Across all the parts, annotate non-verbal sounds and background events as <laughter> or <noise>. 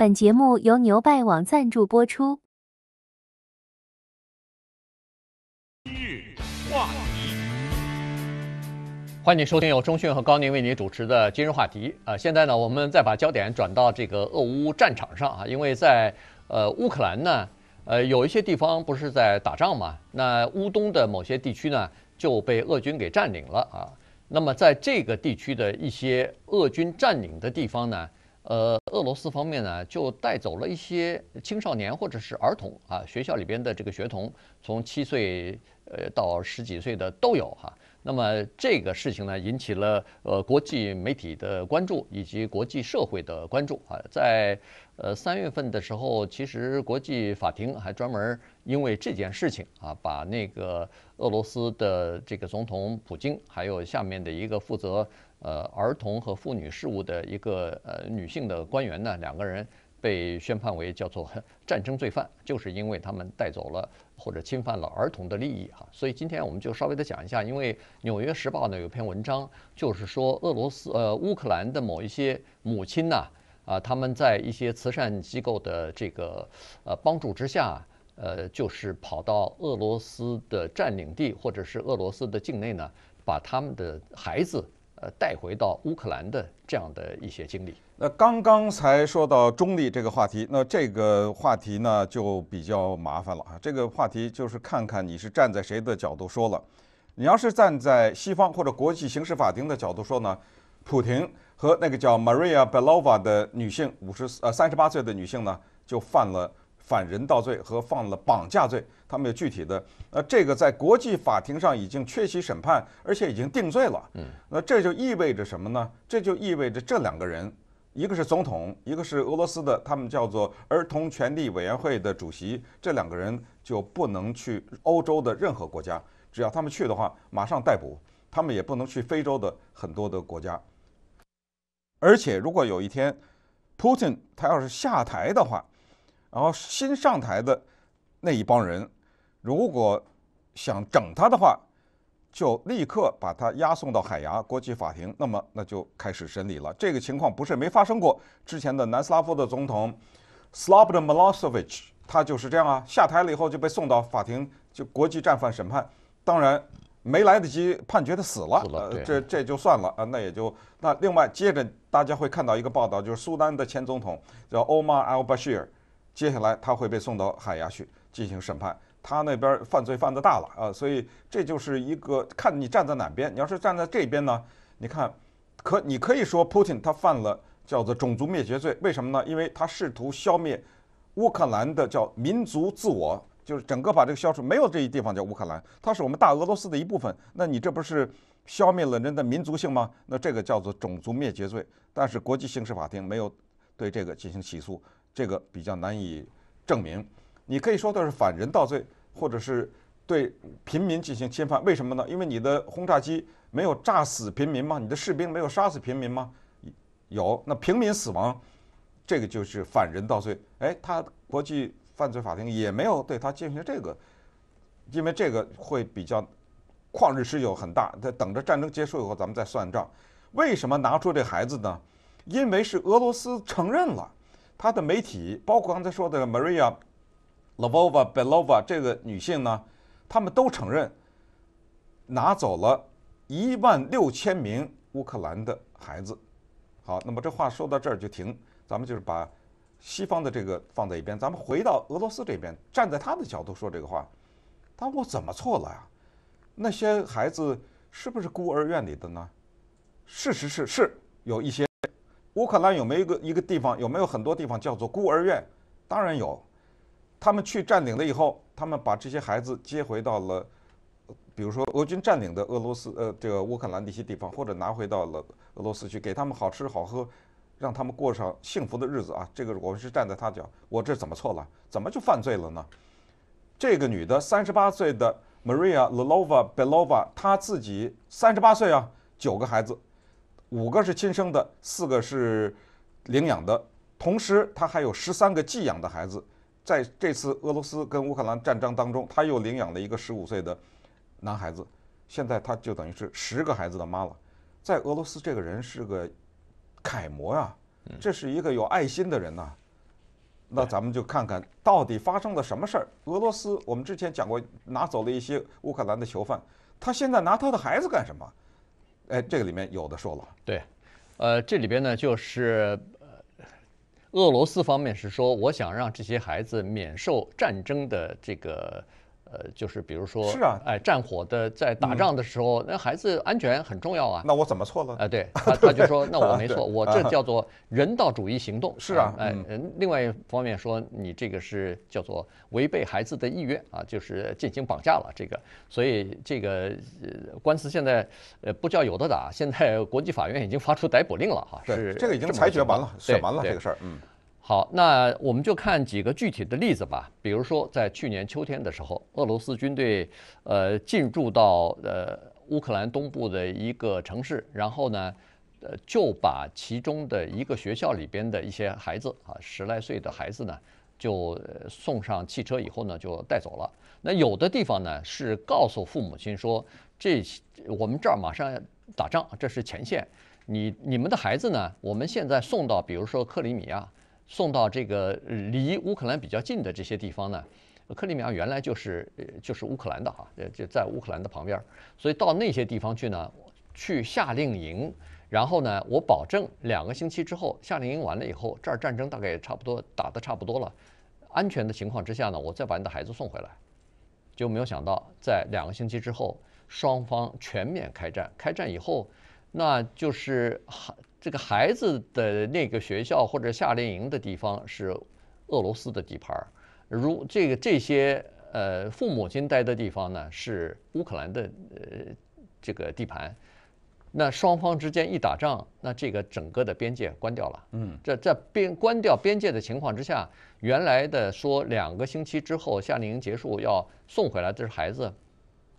本节目由牛拜网赞助播出。今日话题，欢迎收听由中讯和高宁为您主持的《今日话题》。啊，现在呢，我们再把焦点转到这个俄乌战场上啊，因为在呃乌克兰呢，呃有一些地方不是在打仗嘛，那乌东的某些地区呢就被俄军给占领了啊。那么在这个地区的一些俄军占领的地方呢？呃，俄罗斯方面呢，就带走了一些青少年或者是儿童啊，学校里边的这个学童，从七岁呃到十几岁的都有哈。那么这个事情呢，引起了呃国际媒体的关注，以及国际社会的关注啊。在呃三月份的时候，其实国际法庭还专门因为这件事情啊，把那个俄罗斯的这个总统普京，还有下面的一个负责呃儿童和妇女事务的一个呃女性的官员呢，两个人被宣判为叫做 <laughs> 战争罪犯，就是因为他们带走了。或者侵犯了儿童的利益，哈，所以今天我们就稍微的讲一下，因为《纽约时报》呢有篇文章，就是说俄罗斯呃乌克兰的某一些母亲呢，啊，他们在一些慈善机构的这个呃帮助之下，呃，就是跑到俄罗斯的占领地或者是俄罗斯的境内呢，把他们的孩子。呃，带回到乌克兰的这样的一些经历。那刚刚才说到中立这个话题，那这个话题呢就比较麻烦了啊。这个话题就是看看你是站在谁的角度说了。你要是站在西方或者国际刑事法庭的角度说呢，普廷和那个叫 Maria Belova 的女性五十呃三十八岁的女性呢，就犯了。犯人道罪和放了绑架罪，他们有具体的。呃，这个在国际法庭上已经缺席审判，而且已经定罪了。嗯，那这就意味着什么呢？这就意味着这两个人，一个是总统，一个是俄罗斯的，他们叫做儿童权利委员会的主席。这两个人就不能去欧洲的任何国家，只要他们去的话，马上逮捕。他们也不能去非洲的很多的国家。而且，如果有一天，普京他要是下台的话，然后新上台的那一帮人，如果想整他的话，就立刻把他押送到海牙国际法庭。那么，那就开始审理了。这个情况不是没发生过。之前的南斯拉夫的总统斯洛布德·米洛舍维奇，他就是这样啊，下台了以后就被送到法庭，就国际战犯审判。当然，没来得及判决他死了，这这就算了啊。那也就那另外接着大家会看到一个报道，就是苏丹的前总统叫 Omar Al Bash ir, 接下来他会被送到海牙去进行审判。他那边犯罪犯得大了啊，所以这就是一个看你站在哪边。你要是站在这边呢，你看，可你可以说，Putin 他犯了叫做种族灭绝罪，为什么呢？因为他试图消灭乌克兰的叫民族自我，就是整个把这个消除，没有这一地方叫乌克兰，它是我们大俄罗斯的一部分。那你这不是消灭了人的民族性吗？那这个叫做种族灭绝罪。但是国际刑事法庭没有对这个进行起诉。这个比较难以证明，你可以说的是反人道罪，或者是对平民进行侵犯。为什么呢？因为你的轰炸机没有炸死平民吗？你的士兵没有杀死平民吗？有，那平民死亡，这个就是反人道罪。哎，他国际犯罪法庭也没有对他进行这个，因为这个会比较旷日持久很大。在等着战争结束以后，咱们再算账。为什么拿出这孩子呢？因为是俄罗斯承认了。他的媒体，包括刚才说的 Maria Lavova Belova 这个女性呢，他们都承认拿走了一万六千名乌克兰的孩子。好，那么这话说到这儿就停。咱们就是把西方的这个放在一边，咱们回到俄罗斯这边，站在他的角度说这个话。他说我怎么错了呀？那些孩子是不是孤儿院里的呢？事实是是有一些。乌克兰有没有一个一个地方？有没有很多地方叫做孤儿院？当然有。他们去占领了以后，他们把这些孩子接回到了，比如说俄军占领的俄罗斯呃这个乌克兰的一些地方，或者拿回到了俄罗斯去，给他们好吃好喝，让他们过上幸福的日子啊。这个我们是站在他脚，我这怎么错了？怎么就犯罪了呢？这个女的三十八岁的 Maria l e l o v a Belova，她自己三十八岁啊，九个孩子。五个是亲生的，四个是领养的，同时他还有十三个寄养的孩子。在这次俄罗斯跟乌克兰战争当中，他又领养了一个十五岁的男孩子。现在他就等于是十个孩子的妈了。在俄罗斯，这个人是个楷模啊，这是一个有爱心的人呐。那咱们就看看到底发生了什么事儿。俄罗斯，我们之前讲过，拿走了一些乌克兰的囚犯。他现在拿他的孩子干什么？哎，这个里面有的说了。对，呃，这里边呢就是，俄罗斯方面是说，我想让这些孩子免受战争的这个。呃，就是比如说，是啊，哎，战火的在打仗的时候，那孩子安全很重要啊。那我怎么错了啊？对，他他就说那我没 <laughs> 错，我这叫做人道主义行动。是啊，哎，另外一方面说，你这个是叫做违背孩子的意愿啊，就是进行绑架了这个。所以这个官司现在呃不叫有的打，现在国际法院已经发出逮捕令了哈。是这个已经裁决完了，审完了这个事儿，嗯。好，那我们就看几个具体的例子吧。比如说，在去年秋天的时候，俄罗斯军队呃进驻到呃乌克兰东部的一个城市，然后呢，呃就把其中的一个学校里边的一些孩子啊，十来岁的孩子呢，就送上汽车以后呢，就带走了。那有的地方呢是告诉父母亲说：“这我们这儿马上打仗，这是前线，你你们的孩子呢，我们现在送到，比如说克里米亚。”送到这个离乌克兰比较近的这些地方呢，克里米亚原来就是就是乌克兰的哈，呃就在乌克兰的旁边，所以到那些地方去呢，去夏令营，然后呢，我保证两个星期之后夏令营完了以后，这儿战争大概也差不多打得差不多了，安全的情况之下呢，我再把你的孩子送回来，就没有想到在两个星期之后双方全面开战，开战以后，那就是这个孩子的那个学校或者夏令营的地方是俄罗斯的地盘，如这个这些呃父母亲待的地方呢是乌克兰的呃这个地盘，那双方之间一打仗，那这个整个的边界关掉了，嗯，这在边关掉边界的情况之下，原来的说两个星期之后夏令营结束要送回来，这是孩子，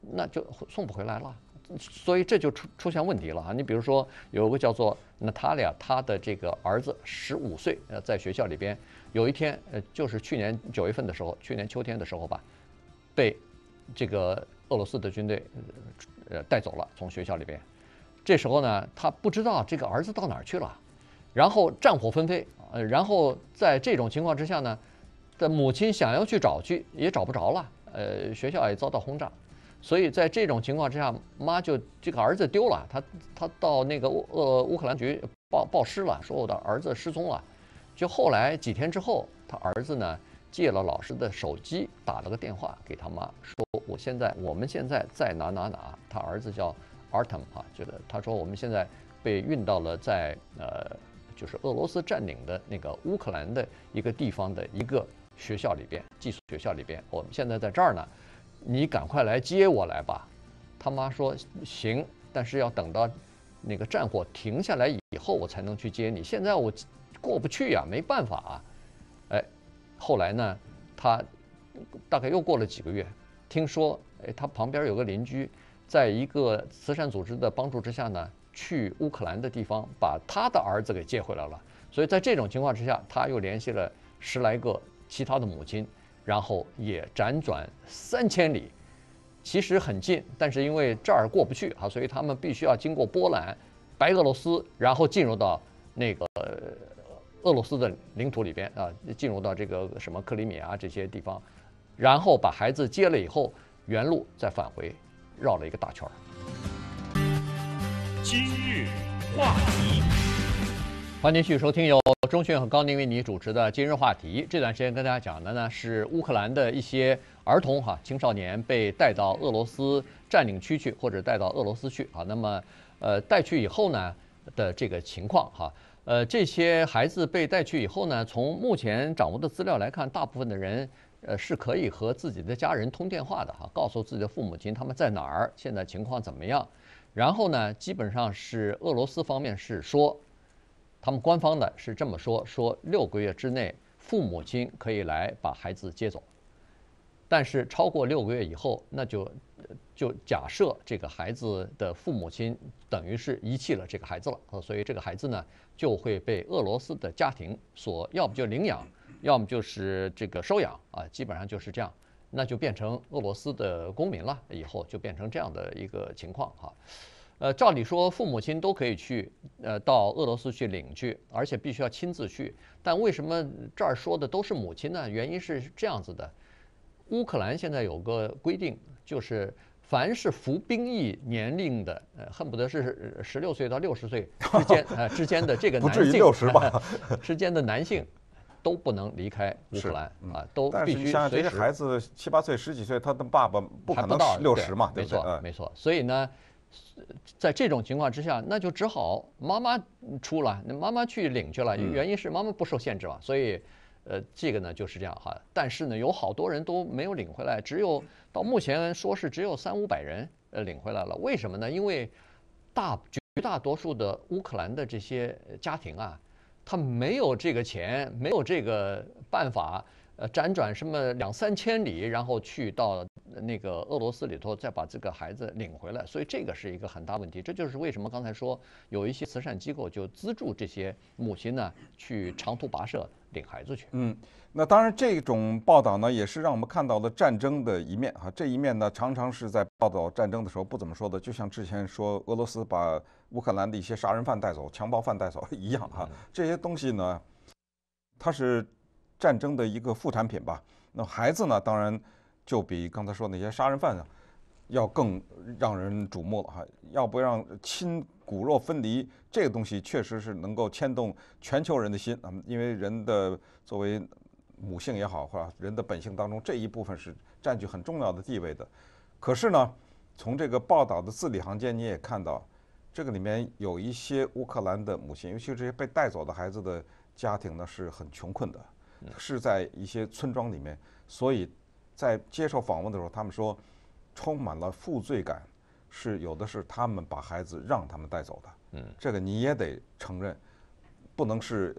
那就送不回来了。所以这就出出现问题了啊！你比如说，有个叫做娜塔利亚，她的这个儿子十五岁，呃，在学校里边，有一天，呃，就是去年九月份的时候，去年秋天的时候吧，被这个俄罗斯的军队，呃，带走了，从学校里边。这时候呢，他不知道这个儿子到哪儿去了，然后战火纷飞，呃，然后在这种情况之下呢，的母亲想要去找去也找不着了，呃，学校也遭到轰炸。所以在这种情况之下，妈就这个儿子丢了，他他到那个乌呃乌克兰局报报失了，说我的儿子失踪了。就后来几天之后，他儿子呢借了老师的手机打了个电话给他妈，说我现在我们现在在哪哪哪？他儿子叫 Artem 啊，觉得他说我们现在被运到了在呃就是俄罗斯占领的那个乌克兰的一个地方的一个学校里边，寄宿学校里边，我们现在在这儿呢。你赶快来接我来吧，他妈说行，但是要等到那个战火停下来以后，我才能去接你。现在我过不去呀，没办法啊。哎，后来呢，他大概又过了几个月，听说哎，他旁边有个邻居，在一个慈善组织的帮助之下呢，去乌克兰的地方把他的儿子给接回来了。所以在这种情况之下，他又联系了十来个其他的母亲。然后也辗转三千里，其实很近，但是因为这儿过不去啊，所以他们必须要经过波兰、白俄罗斯，然后进入到那个俄罗斯的领土里边啊，进入到这个什么克里米亚这些地方，然后把孩子接了以后，原路再返回，绕了一个大圈。今日话题。欢迎继续收听由中讯和高宁为你主持的《今日话题》。这段时间跟大家讲的呢是乌克兰的一些儿童哈、青少年被带到俄罗斯占领区去或者带到俄罗斯去啊。那么，呃，带去以后呢的这个情况哈，呃，这些孩子被带去以后呢，从目前掌握的资料来看，大部分的人呃是可以和自己的家人通电话的哈，告诉自己的父母亲他们在哪儿，现在情况怎么样。然后呢，基本上是俄罗斯方面是说。他们官方的是这么说：，说六个月之内父母亲可以来把孩子接走，但是超过六个月以后，那就就假设这个孩子的父母亲等于是遗弃了这个孩子了所以这个孩子呢就会被俄罗斯的家庭所，要不就领养，要么就是这个收养啊，基本上就是这样，那就变成俄罗斯的公民了，以后就变成这样的一个情况哈。呃，照理说父母亲都可以去，呃，到俄罗斯去领去，而且必须要亲自去。但为什么这儿说的都是母亲呢？原因是这样子的：乌克兰现在有个规定，就是凡是服兵役年龄的，呃，恨不得是十六岁到六十岁之间啊之间的这个 <laughs> 不至于六十吧？<laughs> 之间的男性都不能离开乌克兰啊，都必须。但是像这些孩子七八岁、十几岁，他的爸爸不可能六十嘛？没错，没错。所以呢？在这种情况之下，那就只好妈妈出了，那妈妈去领去了。原因是妈妈不受限制嘛，所以，呃，这个呢就是这样哈。但是呢，有好多人都没有领回来，只有到目前说是只有三五百人呃领回来了。为什么呢？因为大绝大多数的乌克兰的这些家庭啊，他没有这个钱，没有这个办法。呃，辗转什么两三千里，然后去到那个俄罗斯里头，再把这个孩子领回来，所以这个是一个很大问题。这就是为什么刚才说有一些慈善机构就资助这些母亲呢，去长途跋涉领孩子去。嗯，那当然，这种报道呢，也是让我们看到了战争的一面哈。这一面呢，常常是在报道战争的时候不怎么说的，就像之前说俄罗斯把乌克兰的一些杀人犯带走、强暴犯带走一样哈。这些东西呢，它是。战争的一个副产品吧。那孩子呢，当然就比刚才说那些杀人犯啊要更让人瞩目了哈。要不让亲骨肉分离，这个东西确实是能够牵动全球人的心啊。因为人的作为母性也好，或者人的本性当中这一部分是占据很重要的地位的。可是呢，从这个报道的字里行间你也看到，这个里面有一些乌克兰的母亲，尤其是这些被带走的孩子的家庭呢是很穷困的。是在一些村庄里面，所以在接受访问的时候，他们说充满了负罪感，是有的是他们把孩子让他们带走的。嗯，这个你也得承认，不能是，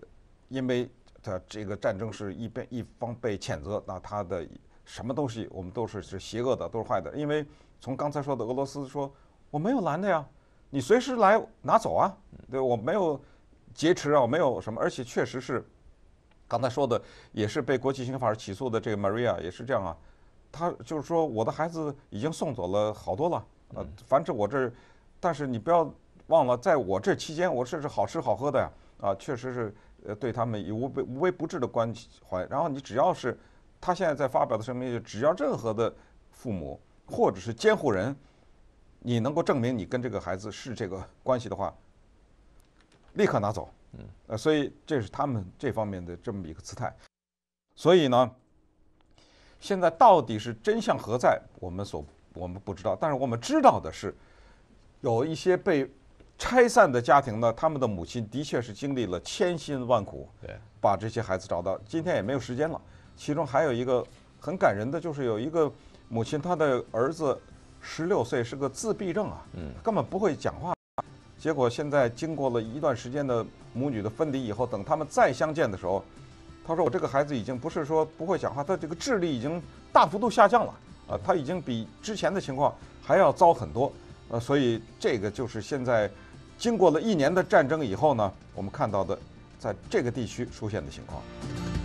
因为他这个战争是一边一方被谴责，那他的什么东西我们都是是邪恶的，都是坏的。因为从刚才说的俄罗斯说我没有拦的呀，你随时来拿走啊，对我没有劫持啊，我没有什么，而且确实是。刚才说的也是被国际刑法起诉的这个 Maria 也是这样啊，他就是说我的孩子已经送走了好多了，呃，反正我这，但是你不要忘了，在我这期间，我这是好吃好喝的呀，啊，确实是呃对他们也无微无微不至的关怀。然后你只要是他现在在发表的声明，就只要任何的父母或者是监护人，你能够证明你跟这个孩子是这个关系的话，立刻拿走。嗯，呃，所以这是他们这方面的这么一个姿态，所以呢，现在到底是真相何在，我们所我们不知道，但是我们知道的是，有一些被拆散的家庭呢，他们的母亲的确是经历了千辛万苦，对，把这些孩子找到。今天也没有时间了，其中还有一个很感人的，就是有一个母亲，她的儿子十六岁，是个自闭症啊，嗯，根本不会讲话，结果现在经过了一段时间的。母女的分离以后，等他们再相见的时候，他说：“我这个孩子已经不是说不会讲话，他这个智力已经大幅度下降了。啊，他已经比之前的情况还要糟很多。呃，所以这个就是现在经过了一年的战争以后呢，我们看到的在这个地区出现的情况。”